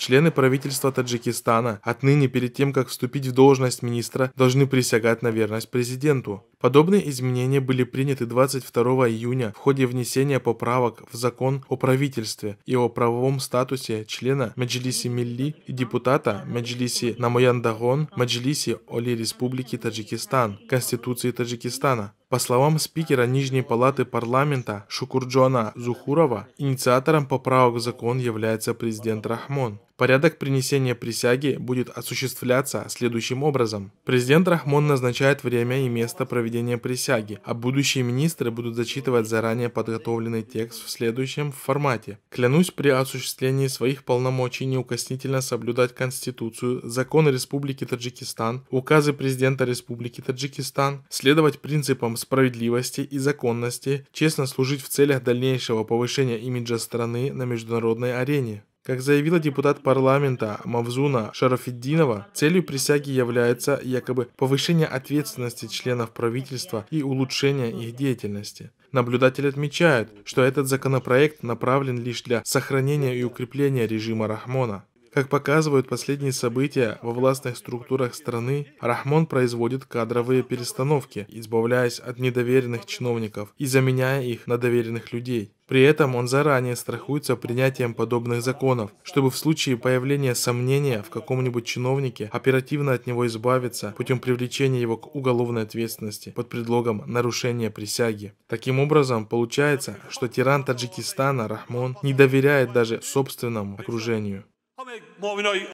Члены правительства Таджикистана отныне перед тем, как вступить в должность министра, должны присягать на верность президенту. Подобные изменения были приняты 22 июня в ходе внесения поправок в закон о правительстве и о правовом статусе члена Меджлиси Милли и депутата Меджлиси Намояндагон Меджлиси Оли Республики Таджикистан Конституции Таджикистана. По словам спикера Нижней палаты парламента Шукурджона Зухурова, инициатором поправок в закон является президент Рахмон. Порядок принесения присяги будет осуществляться следующим образом. Президент Рахмон назначает время и место проведения проведения присяги, а будущие министры будут зачитывать заранее подготовленный текст в следующем формате. Клянусь при осуществлении своих полномочий неукоснительно соблюдать Конституцию, законы Республики Таджикистан, указы президента Республики Таджикистан, следовать принципам справедливости и законности, честно служить в целях дальнейшего повышения имиджа страны на международной арене. Как заявила депутат парламента Мавзуна Шарафеддинова, целью присяги является якобы повышение ответственности членов правительства и улучшение их деятельности. Наблюдатели отмечают, что этот законопроект направлен лишь для сохранения и укрепления режима Рахмона. Как показывают последние события во властных структурах страны, Рахмон производит кадровые перестановки, избавляясь от недоверенных чиновников и заменяя их на доверенных людей. При этом он заранее страхуется принятием подобных законов, чтобы в случае появления сомнения в каком-нибудь чиновнике оперативно от него избавиться путем привлечения его к уголовной ответственности под предлогом нарушения присяги. Таким образом, получается, что тиран Таджикистана Рахмон не доверяет даже собственному окружению.